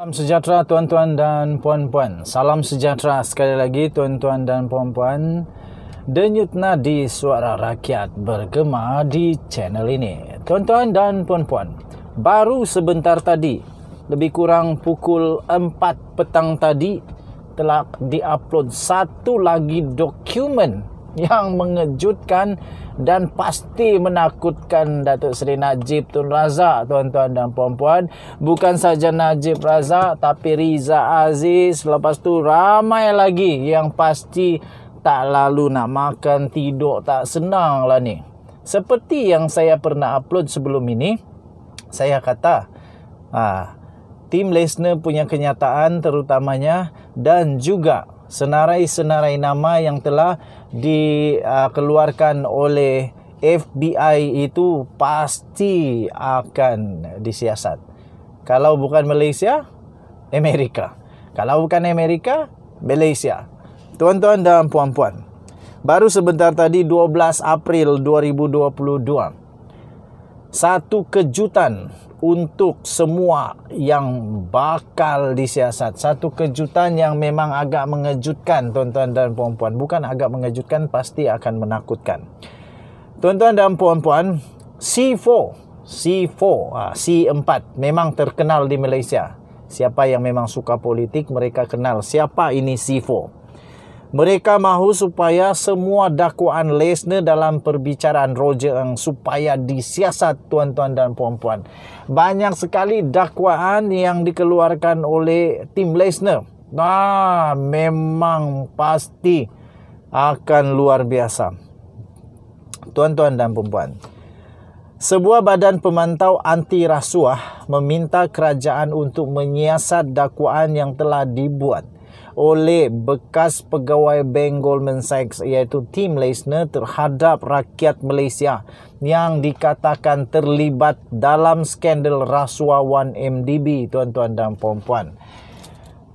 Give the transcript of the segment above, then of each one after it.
Salam sejahtera tuan-tuan dan puan-puan. Salam sejahtera sekali lagi tuan-tuan dan puan-puan. Denyut nadi suara rakyat bergema di channel ini. Tuan-tuan dan puan-puan, baru sebentar tadi, lebih kurang pukul 4 petang tadi, telah diupload satu lagi dokumen yang mengejutkan dan pasti menakutkan Datuk Seri Najib Tun Razak tuan-tuan dan puan-puan bukan saja Najib Razak tapi Riza Aziz lepas tu ramai lagi yang pasti tak lalu nak makan tidur tak senang lah ni seperti yang saya pernah upload sebelum ini saya kata ah, tim Lesner punya kenyataan terutamanya dan juga senarai-senarai nama yang telah dikeluarkan uh, oleh FBI itu pasti akan disiasat. Kalau bukan Malaysia, Amerika. Kalau bukan Amerika, Malaysia. Tuan-tuan dan puan-puan, baru sebentar tadi 12 April 2022, satu kejutan untuk semua yang bakal disiasat satu kejutan yang memang agak mengejutkan tuan-tuan dan puan-puan bukan agak mengejutkan pasti akan menakutkan tuan-tuan dan puan-puan C4 C4 C4 memang terkenal di Malaysia siapa yang memang suka politik mereka kenal siapa ini C4 mereka mahu supaya semua dakwaan Lesner dalam perbicaraan Roger Ng supaya disiasat tuan-tuan dan puan-puan. Banyak sekali dakwaan yang dikeluarkan oleh tim Lesner. Nah, memang pasti akan luar biasa. Tuan-tuan dan puan-puan. Sebuah badan pemantau anti rasuah meminta kerajaan untuk menyiasat dakwaan yang telah dibuat oleh bekas pegawai bank Goldman Sachs iaitu Tim Leisner terhadap rakyat Malaysia yang dikatakan terlibat dalam skandal rasuah 1MDB tuan-tuan dan puan-puan.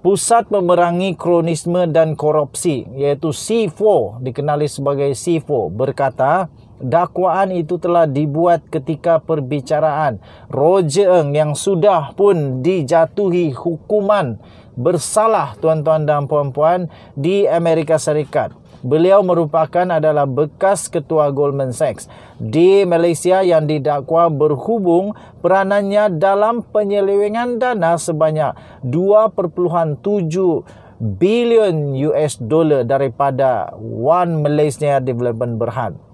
Pusat Memerangi Kronisme dan Korupsi iaitu C4 dikenali sebagai C4 berkata dakwaan itu telah dibuat ketika perbicaraan Roger Ng yang sudah pun dijatuhi hukuman bersalah tuan-tuan dan puan-puan di Amerika Serikat. Beliau merupakan adalah bekas ketua Goldman Sachs di Malaysia yang didakwa berhubung peranannya dalam penyelewengan dana sebanyak 2.7 bilion US dollar daripada One Malaysia Development Berhad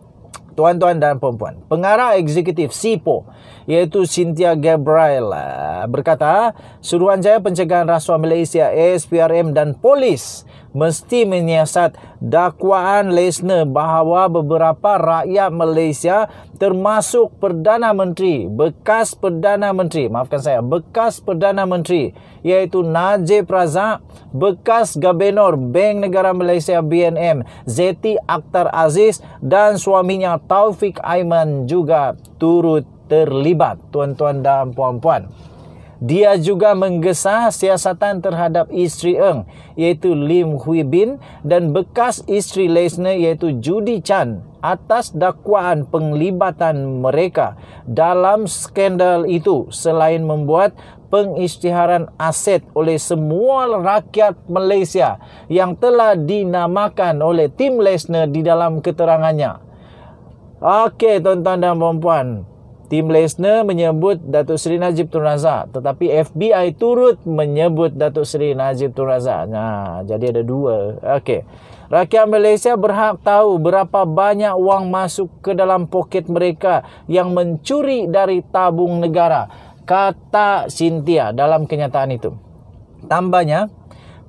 tuan-tuan dan puan-puan. Pengarah eksekutif SIPO iaitu Cynthia Gabriel eh, berkata, Suruhanjaya Pencegahan Rasuah Malaysia (SPRM) dan polis mesti menyiasat dakwaan Lesner bahawa beberapa rakyat Malaysia termasuk Perdana Menteri, bekas Perdana Menteri, maafkan saya, bekas Perdana Menteri iaitu Najib Razak, bekas Gabenor Bank Negara Malaysia BNM, Zeti Akhtar Aziz dan suaminya Taufik Aiman juga turut terlibat tuan-tuan dan puan-puan. Dia juga menggesah siasatan terhadap isteri Eng iaitu Lim Hui Bin dan bekas isteri Lesner iaitu Judy Chan atas dakwaan penglibatan mereka dalam skandal itu selain membuat pengisytiharan aset oleh semua rakyat Malaysia yang telah dinamakan oleh Tim Lesner di dalam keterangannya. Okey tuan-tuan dan puan-puan. Tim Lesner menyebut Datuk Seri Najib Tun Razak tetapi FBI turut menyebut Datuk Seri Najib Tun Razak. Nah, jadi ada dua. Okey. Rakyat Malaysia berhak tahu berapa banyak wang masuk ke dalam poket mereka yang mencuri dari tabung negara, kata Cynthia dalam kenyataan itu. Tambahnya,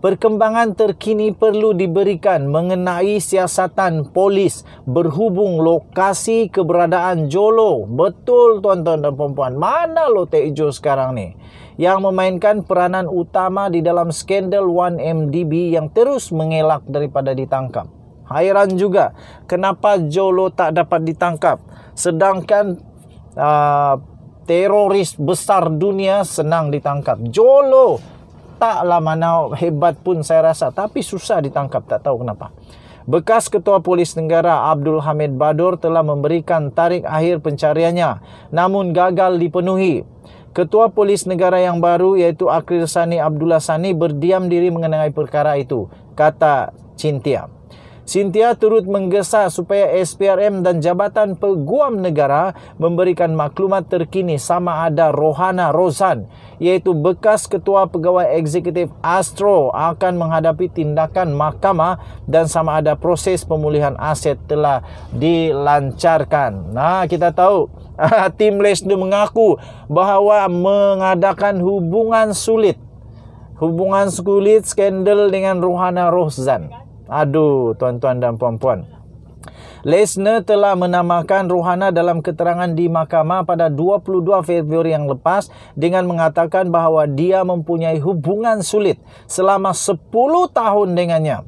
Perkembangan terkini perlu diberikan mengenai siasatan polis berhubung lokasi keberadaan Jolo. Betul tuan-tuan dan puan-puan. Mana lo Tejo sekarang ni? Yang memainkan peranan utama di dalam skandal 1MDB yang terus mengelak daripada ditangkap. Hairan juga kenapa Jolo tak dapat ditangkap. Sedangkan uh, teroris besar dunia senang ditangkap. Jolo tak taklah mana hebat pun saya rasa tapi susah ditangkap tak tahu kenapa. Bekas Ketua Polis Negara Abdul Hamid Badur telah memberikan tarik akhir pencariannya namun gagal dipenuhi. Ketua Polis Negara yang baru iaitu Akhil Sani Abdullah Sani berdiam diri mengenai perkara itu kata Cintia. Sintia turut menggesa supaya SPRM dan Jabatan Peguam Negara memberikan maklumat terkini sama ada Rohana Rosan iaitu bekas Ketua Pegawai Eksekutif Astro akan menghadapi tindakan mahkamah dan sama ada proses pemulihan aset telah dilancarkan. Nah, kita tahu Tim Lesnu mengaku bahawa mengadakan hubungan sulit hubungan sulit skandal dengan Rohana Rosan. Aduh, tuan-tuan dan puan-puan. Lesner telah menamakan Rohana dalam keterangan di mahkamah pada 22 Februari yang lepas dengan mengatakan bahawa dia mempunyai hubungan sulit selama 10 tahun dengannya.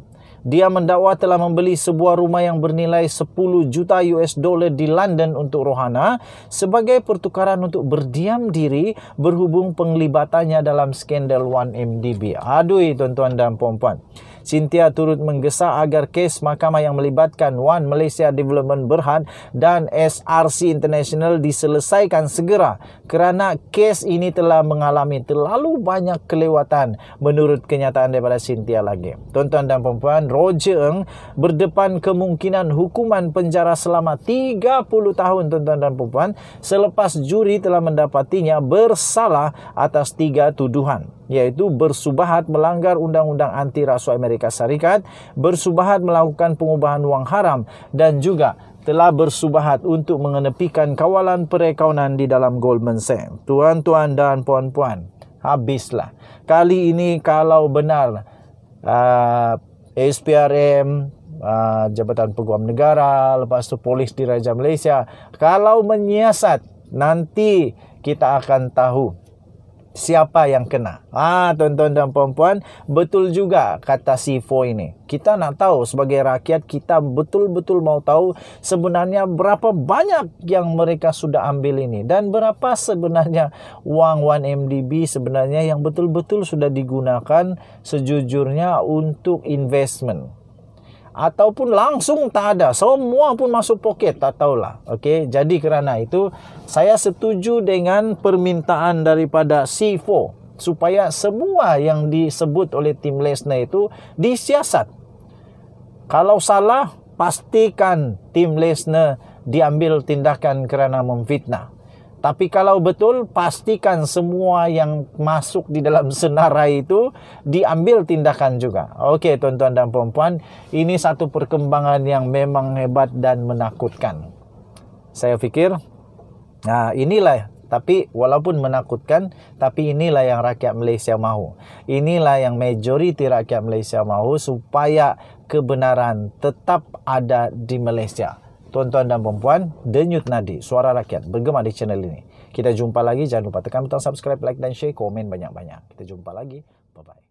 Dia mendakwa telah membeli sebuah rumah yang bernilai 10 juta US dollar di London untuk Rohana sebagai pertukaran untuk berdiam diri berhubung penglibatannya dalam skandal 1MDB. Aduh, tuan-tuan dan puan-puan. Cynthia turut menggesa agar kes mahkamah yang melibatkan One Malaysia Development Berhad dan SRC International diselesaikan segera kerana kes ini telah mengalami terlalu banyak kelewatan menurut kenyataan daripada Cynthia lagi. Tuan-tuan dan perempuan, Roger Ng berdepan kemungkinan hukuman penjara selama 30 tahun tuan-tuan dan perempuan selepas juri telah mendapatinya bersalah atas tiga tuduhan iaitu bersubahat melanggar undang-undang anti rasuah Amerika Amerika Syarikat bersubahat melakukan pengubahan wang haram dan juga telah bersubahat untuk mengenepikan kawalan perekaunan di dalam Goldman Sachs. Tuan-tuan dan puan-puan, habislah. Kali ini kalau benar uh, SPRM, uh, Jabatan Peguam Negara, lepas itu Polis Diraja Malaysia, kalau menyiasat nanti kita akan tahu siapa yang kena. Ah, ha, tuan-tuan dan puan-puan, betul juga kata si Fo ini. Kita nak tahu sebagai rakyat kita betul-betul mau tahu sebenarnya berapa banyak yang mereka sudah ambil ini dan berapa sebenarnya wang 1MDB sebenarnya yang betul-betul sudah digunakan sejujurnya untuk investment ataupun langsung tak ada semua pun masuk poket tak tahulah okey jadi kerana itu saya setuju dengan permintaan daripada C4 supaya semua yang disebut oleh tim Lesnar itu disiasat kalau salah pastikan tim Lesnar diambil tindakan kerana memfitnah tapi kalau betul, pastikan semua yang masuk di dalam senarai itu diambil tindakan juga. Oke, okay, tuan-tuan dan puan-puan, ini satu perkembangan yang memang hebat dan menakutkan. Saya pikir, nah inilah tapi walaupun menakutkan tapi inilah yang rakyat Malaysia mahu inilah yang majoriti rakyat Malaysia mahu supaya kebenaran tetap ada di Malaysia tuan-tuan dan perempuan The New Nadi, suara rakyat bergema di channel ini. Kita jumpa lagi. Jangan lupa tekan butang subscribe, like dan share, komen banyak-banyak. Kita jumpa lagi. Bye-bye.